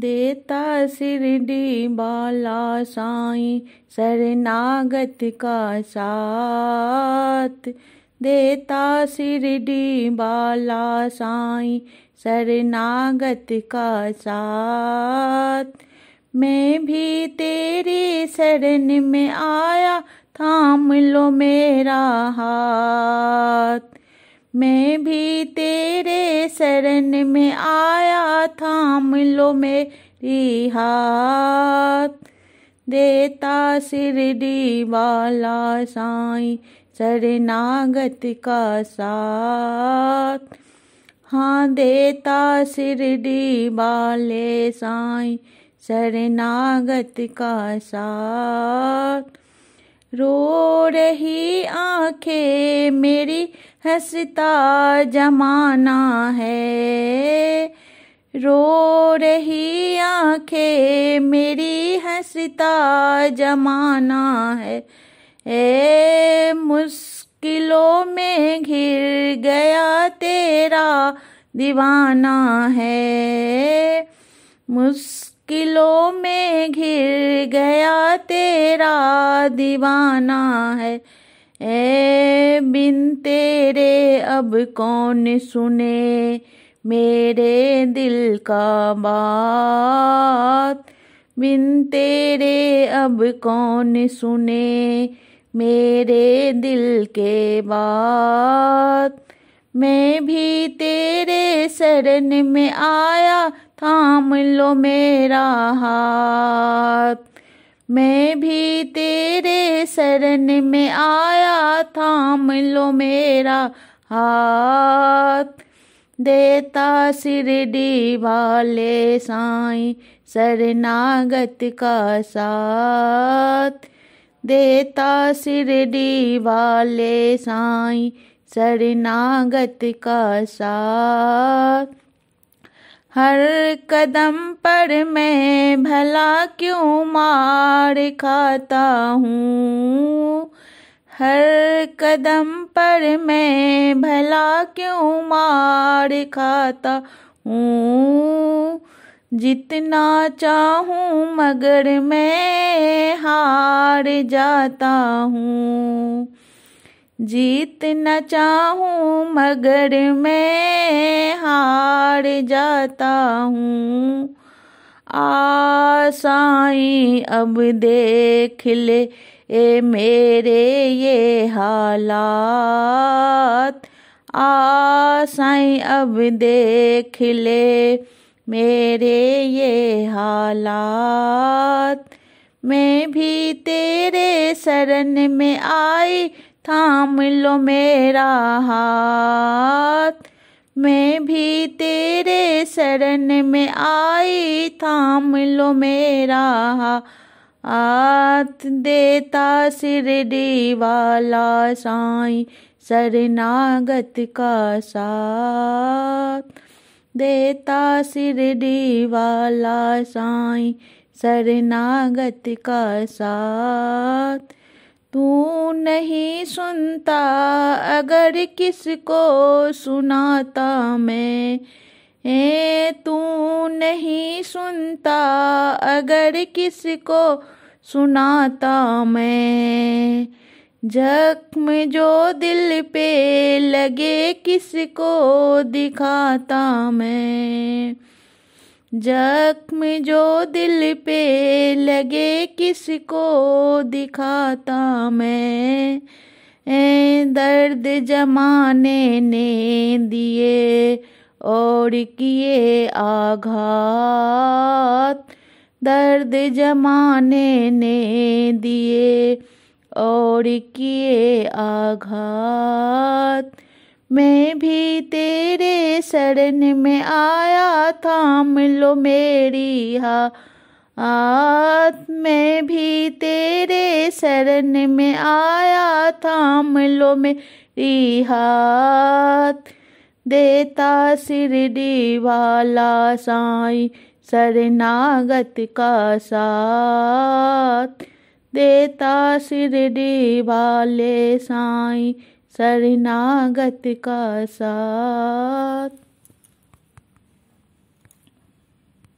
देता शिरडी बाला साई शरणागत का साथ देता डी बाला साई शरणागत का साथ मैं भी तेरी शरण में आया थाम लो मेरा हाथ मैं भी तेरे शरण में आया थाम लो मेरी हाथ देता डी वाला साई शरणागत का साथ हाँ देता डी वाले साई शरणागत का साथ रो रही आंखें मेरी हंसता जमाना है रो रही आंखें मेरी हंसता जमाना है ए मुश्किलों में घिर गया तेरा दीवाना है मुश्किलों में घिर गया तेरा दीवाना है ए बिन तेरे अब कौन सुने मेरे दिल का बात बिन तेरे अब कौन सुने मेरे दिल के बात मैं भी तेरे शरण में आया थाम लो मेरा हाथ मैं भी तेरे शरण में आया थाम लो मेरा हाथ देता डी वाले साई शरणागत का साथ देता डी वाले साई शरणागत का साथ हर कदम पर मैं भला क्यों मार खाता हूँ हर कदम पर मैं भला क्यों मार खाता हूँ जितना चाहूँ मगर मैं हार जाता हूँ जीतना चाहूँ मगर मैं हार जाता हूँ आसाई अब देख ले ए मेरे ये हालात आसाई अब देख ले मेरे ये हालात मैं भी तेरे शरण में आई थाम लो मेरा हाथ मैं भी तेरे शरण में आई थाम लो मेरा हाथ देता सिरडी वाला साई शरणागत का साथ देता सिरडी वाला साई शरणागत का साथ नहीं सुनता अगर किसको सुनाता मैं ए तू नहीं सुनता अगर किसको सुनाता मैं जख्म जो दिल पे लगे किसको दिखाता मैं जख्म जो दिल पे लगे किसको दिखाता मैं ए दर्द जमाने ने दिए और किए आघात दर्द जमाने ने दिए और किए आघात मैं भी तेरे शरण में आया थाम लो मेरी आत मैं भी तेरे शरण में आया थाम लो मेरी हाथ देता डी वाला साई शरणागत का साथ देता डी वाले साई शरणागत का साथ